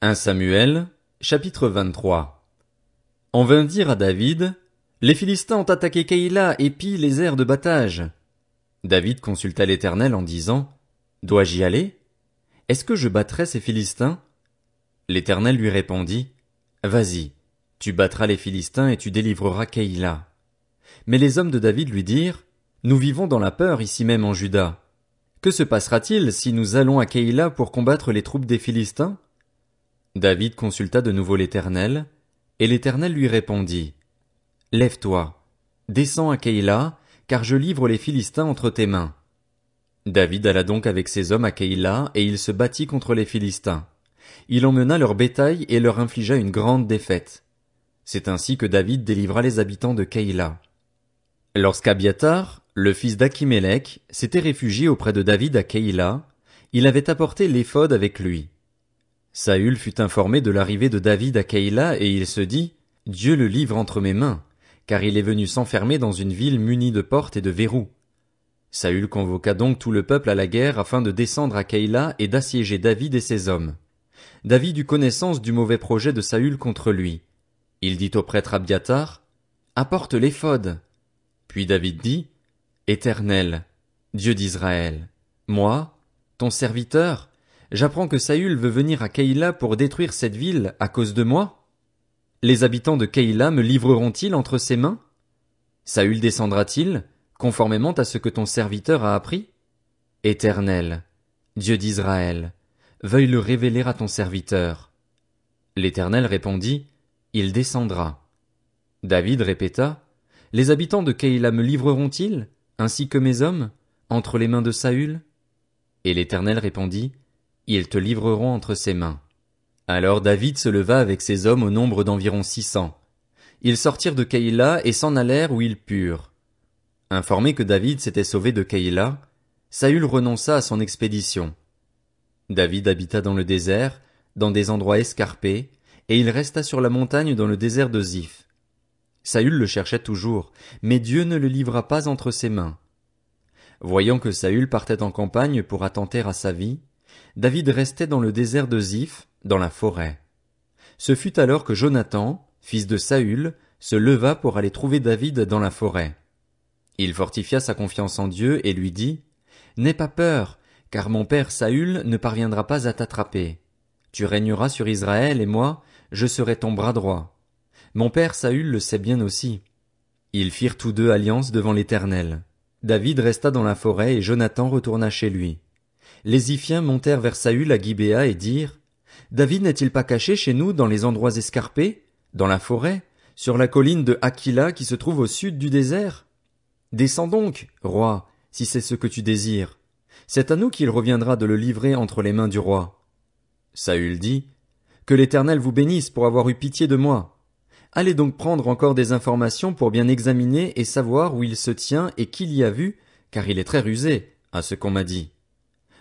1 Samuel, chapitre 23. On vint dire à David, Les Philistins ont attaqué Keïla et pillent les airs de battage. David consulta l'Éternel en disant, Dois-je y aller? Est-ce que je battrai ces Philistins? L'Éternel lui répondit, Vas-y, tu battras les Philistins et tu délivreras Keïla. Mais les hommes de David lui dirent, Nous vivons dans la peur ici même en Juda. Que se passera-t-il si nous allons à Keïla pour combattre les troupes des Philistins? David consulta de nouveau l'Éternel, et l'Éternel lui répondit. Lève-toi, descends à Keïla, car je livre les Philistins entre tes mains. David alla donc avec ses hommes à Keïla, et il se battit contre les Philistins. Il emmena leur bétail et leur infligea une grande défaite. C'est ainsi que David délivra les habitants de Keïla. Lorsqu'Abiatar, le fils d'Achimélec, s'était réfugié auprès de David à Keïla, il avait apporté l'éphod avec lui. Saül fut informé de l'arrivée de David à Keïla et il se dit, Dieu le livre entre mes mains, car il est venu s'enfermer dans une ville munie de portes et de verrous. Saül convoqua donc tout le peuple à la guerre afin de descendre à Keïla et d'assiéger David et ses hommes. David eut connaissance du mauvais projet de Saül contre lui. Il dit au prêtre Abiatar, Apporte l'éphod. Puis David dit, Éternel, Dieu d'Israël, moi, ton serviteur, J'apprends que Saül veut venir à Keïla pour détruire cette ville à cause de moi? Les habitants de Keïla me livreront-ils entre ses mains? Saül descendra-t-il, conformément à ce que ton serviteur a appris? Éternel, Dieu d'Israël, veuille le révéler à ton serviteur. L'Éternel répondit, Il descendra. David répéta, Les habitants de Keïla me livreront-ils, ainsi que mes hommes, entre les mains de Saül? Et l'Éternel répondit, ils te livreront entre ses mains. Alors David se leva avec ses hommes au nombre d'environ six cents. Ils sortirent de Keïla et s'en allèrent où ils purent. Informé que David s'était sauvé de Keïla, Saül renonça à son expédition. David habita dans le désert, dans des endroits escarpés, et il resta sur la montagne dans le désert de Ziph. Saül le cherchait toujours, mais Dieu ne le livra pas entre ses mains. Voyant que Saül partait en campagne pour attenter à sa vie, David restait dans le désert de Ziph, dans la forêt. Ce fut alors que Jonathan, fils de Saül, se leva pour aller trouver David dans la forêt. Il fortifia sa confiance en Dieu et lui dit, N'aie pas peur, car mon père Saül ne parviendra pas à t'attraper. Tu régneras sur Israël et moi, je serai ton bras droit. Mon père Saül le sait bien aussi. Ils firent tous deux alliance devant l'Éternel. David resta dans la forêt et Jonathan retourna chez lui. Les Iphiens montèrent vers Saül à Gibéa et dirent David n'est-il pas caché chez nous dans les endroits escarpés, dans la forêt, sur la colline de Aquila qui se trouve au sud du désert? Descends donc, roi, si c'est ce que tu désires. C'est à nous qu'il reviendra de le livrer entre les mains du roi. Saül dit, Que l'Éternel vous bénisse pour avoir eu pitié de moi. Allez donc prendre encore des informations pour bien examiner et savoir où il se tient et qui l'y a vu, car il est très rusé, à ce qu'on m'a dit.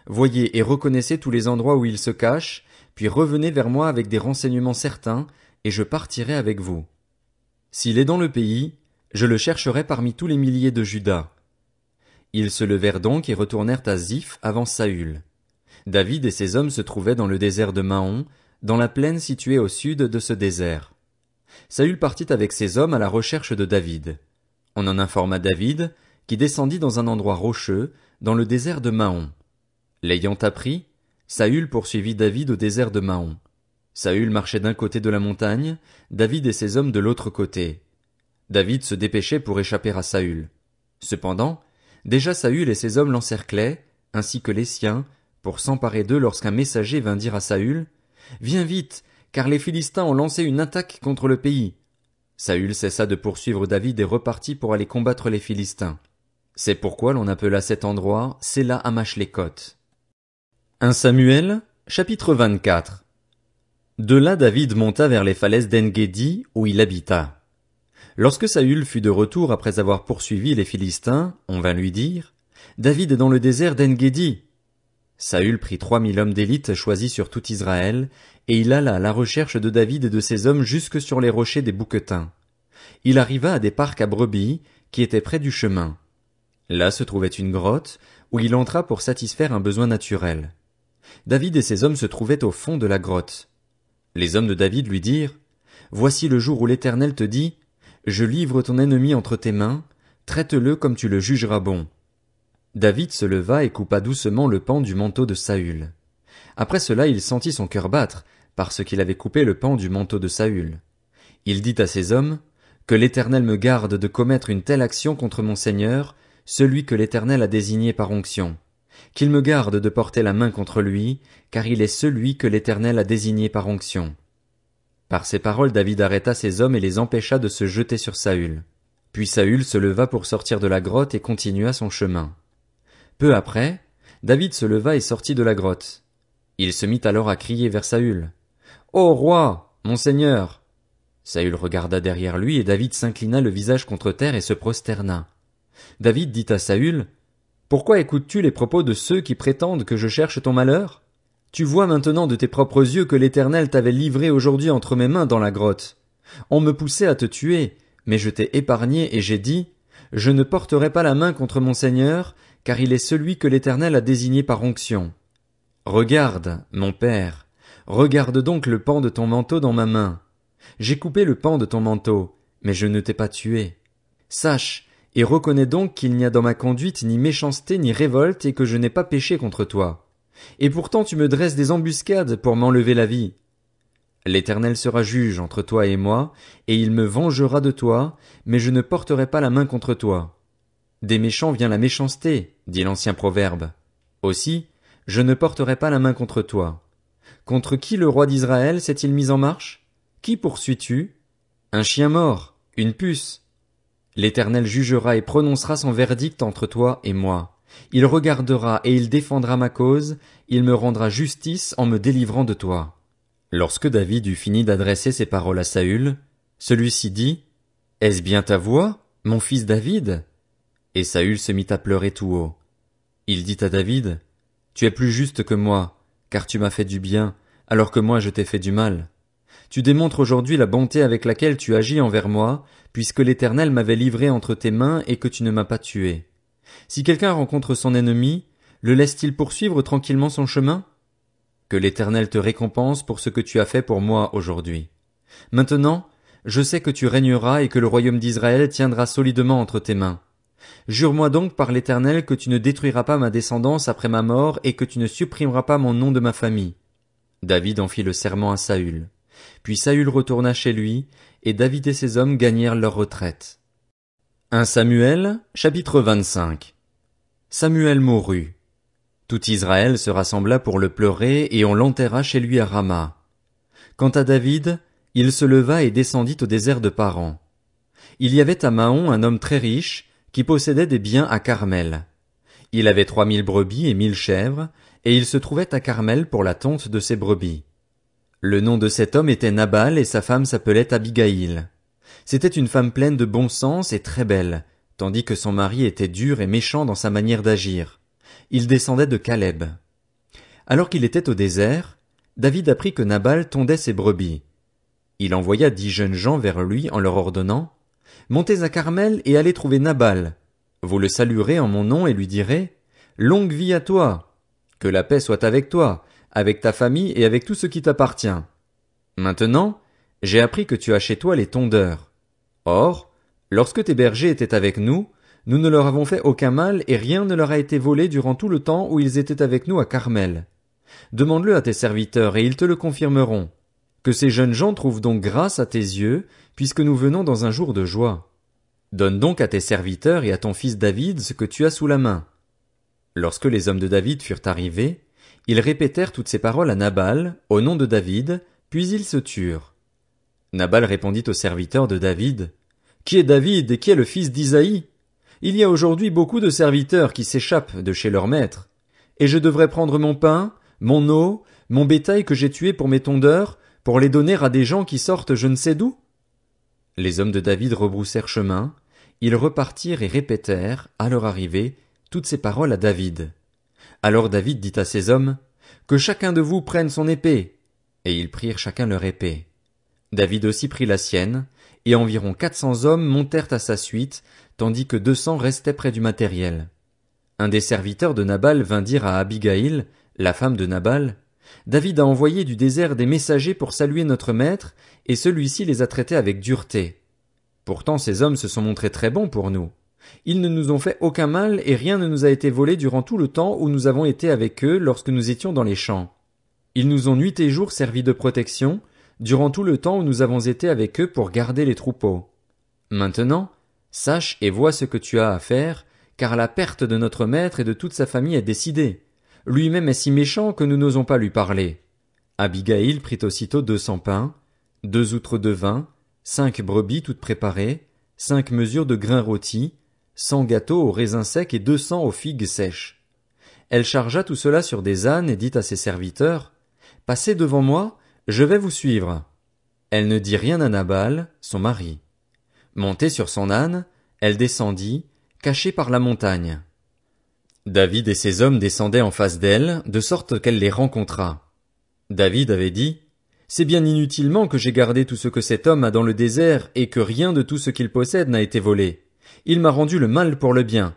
Voyez et reconnaissez tous les endroits où il se cache, puis revenez vers moi avec des renseignements certains, et je partirai avec vous. S'il est dans le pays, je le chercherai parmi tous les milliers de Judas. Ils se levèrent donc et retournèrent à Ziph avant Saül. David et ses hommes se trouvaient dans le désert de Mahon, dans la plaine située au sud de ce désert. Saül partit avec ses hommes à la recherche de David. On en informa David, qui descendit dans un endroit rocheux, dans le désert de Mahon. L'ayant appris, Saül poursuivit David au désert de Mahon. Saül marchait d'un côté de la montagne, David et ses hommes de l'autre côté. David se dépêchait pour échapper à Saül. Cependant, déjà Saül et ses hommes l'encerclaient, ainsi que les siens, pour s'emparer d'eux lorsqu'un messager vint dire à Saül Viens vite, car les Philistins ont lancé une attaque contre le pays. Saül cessa de poursuivre David et repartit pour aller combattre les Philistins. C'est pourquoi l'on appela cet endroit Mâche-les-Côtes ». 1 Samuel, chapitre 24. De là David monta vers les falaises d'Engedi, où il habita. Lorsque Saül fut de retour après avoir poursuivi les Philistins, on vint lui dire, David est dans le désert d'Engedi. Saül prit trois mille hommes d'élite choisis sur tout Israël, et il alla à la recherche de David et de ses hommes jusque sur les rochers des Bouquetins. Il arriva à des parcs à brebis, qui étaient près du chemin. Là se trouvait une grotte, où il entra pour satisfaire un besoin naturel. David et ses hommes se trouvaient au fond de la grotte. Les hommes de David lui dirent, Voici le jour où l'Éternel te dit, Je livre ton ennemi entre tes mains, traite-le comme tu le jugeras bon. David se leva et coupa doucement le pan du manteau de Saül. Après cela il sentit son cœur battre, parce qu'il avait coupé le pan du manteau de Saül. Il dit à ses hommes, Que l'Éternel me garde de commettre une telle action contre mon Seigneur, celui que l'Éternel a désigné par onction qu'il me garde de porter la main contre lui, car il est celui que l'Éternel a désigné par onction. Par ces paroles David arrêta ses hommes et les empêcha de se jeter sur Saül. Puis Saül se leva pour sortir de la grotte et continua son chemin. Peu après, David se leva et sortit de la grotte. Il se mit alors à crier vers Saül. Ô roi, mon seigneur! Saül regarda derrière lui et David s'inclina le visage contre terre et se prosterna. David dit à Saül, pourquoi écoutes-tu les propos de ceux qui prétendent que je cherche ton malheur Tu vois maintenant de tes propres yeux que l'Éternel t'avait livré aujourd'hui entre mes mains dans la grotte. On me poussait à te tuer, mais je t'ai épargné et j'ai dit, Je ne porterai pas la main contre mon Seigneur, car il est celui que l'Éternel a désigné par onction. Regarde, mon Père, regarde donc le pan de ton manteau dans ma main. J'ai coupé le pan de ton manteau, mais je ne t'ai pas tué. Sache et reconnais donc qu'il n'y a dans ma conduite ni méchanceté ni révolte et que je n'ai pas péché contre toi. Et pourtant tu me dresses des embuscades pour m'enlever la vie. L'Éternel sera juge entre toi et moi, et il me vengera de toi, mais je ne porterai pas la main contre toi. Des méchants vient la méchanceté, dit l'ancien proverbe. Aussi, je ne porterai pas la main contre toi. Contre qui le roi d'Israël s'est-il mis en marche? Qui poursuis-tu? Un chien mort, une puce, L'Éternel jugera et prononcera son verdict entre toi et moi. Il regardera et il défendra ma cause, il me rendra justice en me délivrant de toi. Lorsque David eut fini d'adresser ces paroles à Saül, celui-ci dit, Est-ce bien ta voix, mon fils David? Et Saül se mit à pleurer tout haut. Il dit à David, Tu es plus juste que moi, car tu m'as fait du bien, alors que moi je t'ai fait du mal. Tu démontres aujourd'hui la bonté avec laquelle tu agis envers moi, puisque l'Éternel m'avait livré entre tes mains et que tu ne m'as pas tué. Si quelqu'un rencontre son ennemi, le laisse-t-il poursuivre tranquillement son chemin? Que l'Éternel te récompense pour ce que tu as fait pour moi aujourd'hui. Maintenant, je sais que tu régneras et que le royaume d'Israël tiendra solidement entre tes mains. Jure-moi donc par l'Éternel que tu ne détruiras pas ma descendance après ma mort et que tu ne supprimeras pas mon nom de ma famille. David en fit le serment à Saül. Puis Saül retourna chez lui, et David et ses hommes gagnèrent leur retraite. 1 Samuel, chapitre 25 Samuel mourut. Tout Israël se rassembla pour le pleurer, et on l'enterra chez lui à Rama. Quant à David, il se leva et descendit au désert de Paran. Il y avait à Mahon un homme très riche, qui possédait des biens à Carmel. Il avait trois mille brebis et mille chèvres, et il se trouvait à Carmel pour la tente de ses brebis. Le nom de cet homme était Nabal et sa femme s'appelait Abigail. C'était une femme pleine de bon sens et très belle, tandis que son mari était dur et méchant dans sa manière d'agir. Il descendait de Caleb. Alors qu'il était au désert, David apprit que Nabal tondait ses brebis. Il envoya dix jeunes gens vers lui en leur ordonnant Montez à Carmel et allez trouver Nabal. Vous le saluerez en mon nom et lui direz Longue vie à toi. Que la paix soit avec toi avec ta famille et avec tout ce qui t'appartient. Maintenant, j'ai appris que tu as chez toi les tondeurs. Or, lorsque tes bergers étaient avec nous, nous ne leur avons fait aucun mal et rien ne leur a été volé durant tout le temps où ils étaient avec nous à Carmel. Demande-le à tes serviteurs et ils te le confirmeront. Que ces jeunes gens trouvent donc grâce à tes yeux, puisque nous venons dans un jour de joie. Donne donc à tes serviteurs et à ton fils David ce que tu as sous la main. Lorsque les hommes de David furent arrivés, ils répétèrent toutes ces paroles à Nabal, au nom de David, puis ils se turent. Nabal répondit aux serviteurs de David. Qui est David et qui est le fils d'Isaïe? Il y a aujourd'hui beaucoup de serviteurs qui s'échappent de chez leur maître. Et je devrais prendre mon pain, mon eau, mon bétail que j'ai tué pour mes tondeurs, pour les donner à des gens qui sortent je ne sais d'où? Les hommes de David rebroussèrent chemin, ils repartirent et répétèrent, à leur arrivée, toutes ces paroles à David. Alors David dit à ses hommes, Que chacun de vous prenne son épée. Et ils prirent chacun leur épée. David aussi prit la sienne, et environ quatre cents hommes montèrent à sa suite, tandis que deux cents restaient près du matériel. Un des serviteurs de Nabal vint dire à Abigail, la femme de Nabal, David a envoyé du désert des messagers pour saluer notre maître, et celui-ci les a traités avec dureté. Pourtant ces hommes se sont montrés très bons pour nous. Ils ne nous ont fait aucun mal et rien ne nous a été volé durant tout le temps où nous avons été avec eux lorsque nous étions dans les champs. Ils nous ont nuit et jour servi de protection, durant tout le temps où nous avons été avec eux pour garder les troupeaux. Maintenant, sache et vois ce que tu as à faire, car la perte de notre maître et de toute sa famille est décidée. Lui-même est si méchant que nous n'osons pas lui parler. Abigail prit aussitôt deux cents pains, deux outres de vin, cinq brebis toutes préparées, cinq mesures de grains rôtis, cent gâteaux aux raisins secs et deux cents aux figues sèches. Elle chargea tout cela sur des ânes et dit à ses serviteurs, Passez devant moi, je vais vous suivre. Elle ne dit rien à Nabal, son mari. Montée sur son âne, elle descendit, cachée par la montagne. David et ses hommes descendaient en face d'elle, de sorte qu'elle les rencontra. David avait dit, C'est bien inutilement que j'ai gardé tout ce que cet homme a dans le désert et que rien de tout ce qu'il possède n'a été volé. Il m'a rendu le mal pour le bien.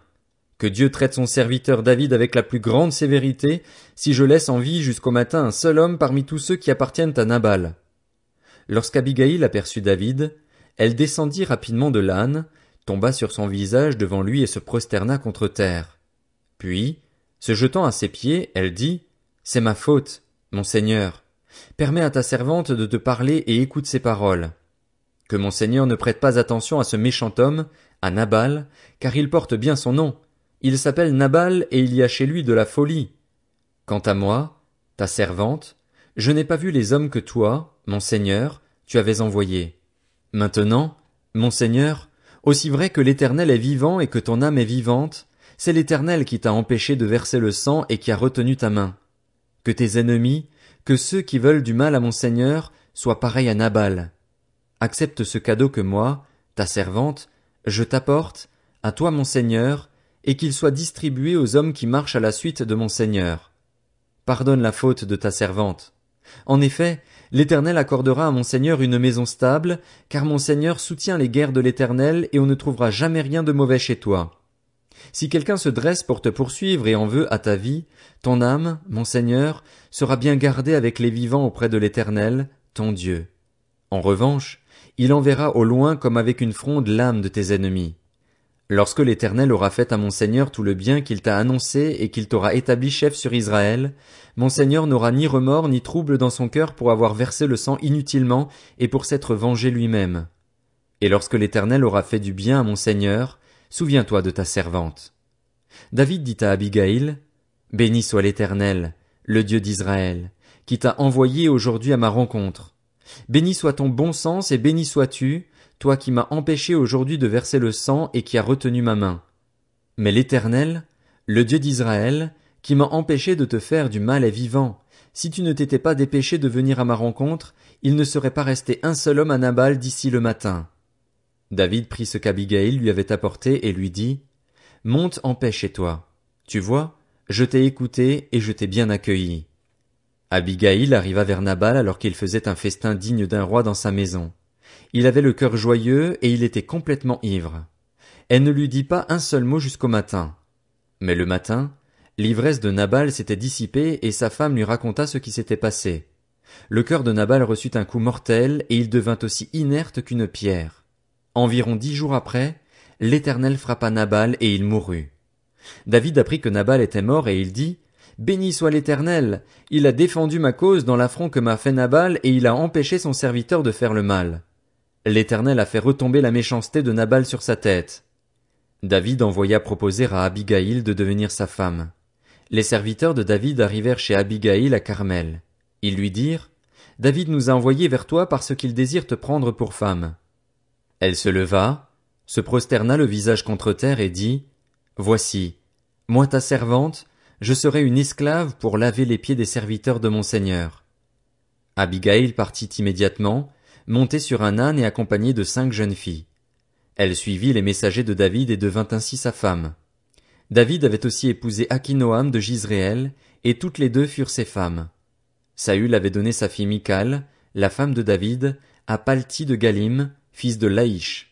Que Dieu traite son serviteur David avec la plus grande sévérité, si je laisse en vie jusqu'au matin un seul homme parmi tous ceux qui appartiennent à Nabal. Lorsqu'Abigaïl aperçut David, elle descendit rapidement de l'âne, tomba sur son visage devant lui et se prosterna contre terre. Puis, se jetant à ses pieds, elle dit, C'est ma faute, mon Seigneur. Permets à ta servante de te parler et écoute ses paroles. Que mon Seigneur ne prête pas attention à ce méchant homme, à Nabal, car il porte bien son nom. Il s'appelle Nabal et il y a chez lui de la folie. Quant à moi, ta servante, je n'ai pas vu les hommes que toi, mon Seigneur, tu avais envoyés. Maintenant, mon Seigneur, aussi vrai que l'Éternel est vivant et que ton âme est vivante, c'est l'Éternel qui t'a empêché de verser le sang et qui a retenu ta main. Que tes ennemis, que ceux qui veulent du mal à mon Seigneur, soient pareils à Nabal. Accepte ce cadeau que moi, ta servante, je t'apporte, à toi mon Seigneur, et qu'il soit distribué aux hommes qui marchent à la suite de mon Seigneur. Pardonne la faute de ta servante. En effet, l'Éternel accordera à mon Seigneur une maison stable, car mon Seigneur soutient les guerres de l'Éternel, et on ne trouvera jamais rien de mauvais chez toi. Si quelqu'un se dresse pour te poursuivre et en veut à ta vie, ton âme, mon Seigneur, sera bien gardée avec les vivants auprès de l'Éternel, ton Dieu. En revanche, il enverra au loin comme avec une fronde l'âme de tes ennemis. Lorsque l'Éternel aura fait à mon Seigneur tout le bien qu'il t'a annoncé et qu'il t'aura établi chef sur Israël, mon Seigneur n'aura ni remords ni trouble dans son cœur pour avoir versé le sang inutilement et pour s'être vengé lui-même. Et lorsque l'Éternel aura fait du bien à mon Seigneur, souviens-toi de ta servante. David dit à Abigaïl, Béni soit l'Éternel, le Dieu d'Israël, qui t'a envoyé aujourd'hui à ma rencontre. Béni soit ton bon sens et béni sois-tu, toi qui m'as empêché aujourd'hui de verser le sang et qui as retenu ma main. Mais l'Éternel, le Dieu d'Israël, qui m'a empêché de te faire du mal est vivant. Si tu ne t'étais pas dépêché de venir à ma rencontre, il ne serait pas resté un seul homme à Nabal d'ici le matin. David prit ce qu'Abigail lui avait apporté et lui dit, Monte en paix chez toi. Tu vois, je t'ai écouté et je t'ai bien accueilli. Abigail arriva vers Nabal alors qu'il faisait un festin digne d'un roi dans sa maison. Il avait le cœur joyeux et il était complètement ivre. Elle ne lui dit pas un seul mot jusqu'au matin. Mais le matin, l'ivresse de Nabal s'était dissipée et sa femme lui raconta ce qui s'était passé. Le cœur de Nabal reçut un coup mortel et il devint aussi inerte qu'une pierre. Environ dix jours après, l'Éternel frappa Nabal et il mourut. David apprit que Nabal était mort et il dit, Béni soit l'Éternel. Il a défendu ma cause dans l'affront que m'a fait Nabal, et il a empêché son serviteur de faire le mal. L'Éternel a fait retomber la méchanceté de Nabal sur sa tête. David envoya proposer à Abigaïl de devenir sa femme. Les serviteurs de David arrivèrent chez Abigaïl à Carmel. Ils lui dirent, David nous a envoyés vers toi parce qu'il désire te prendre pour femme. Elle se leva, se prosterna le visage contre terre et dit, Voici, moi ta servante, je serai une esclave pour laver les pieds des serviteurs de mon Seigneur. Abigail partit immédiatement, montée sur un âne et accompagnée de cinq jeunes filles. Elle suivit les messagers de David et devint ainsi sa femme. David avait aussi épousé Akinoam de Gisréel, et toutes les deux furent ses femmes. Saül avait donné sa fille Michal, la femme de David, à Palti de Galim, fils de Laïch.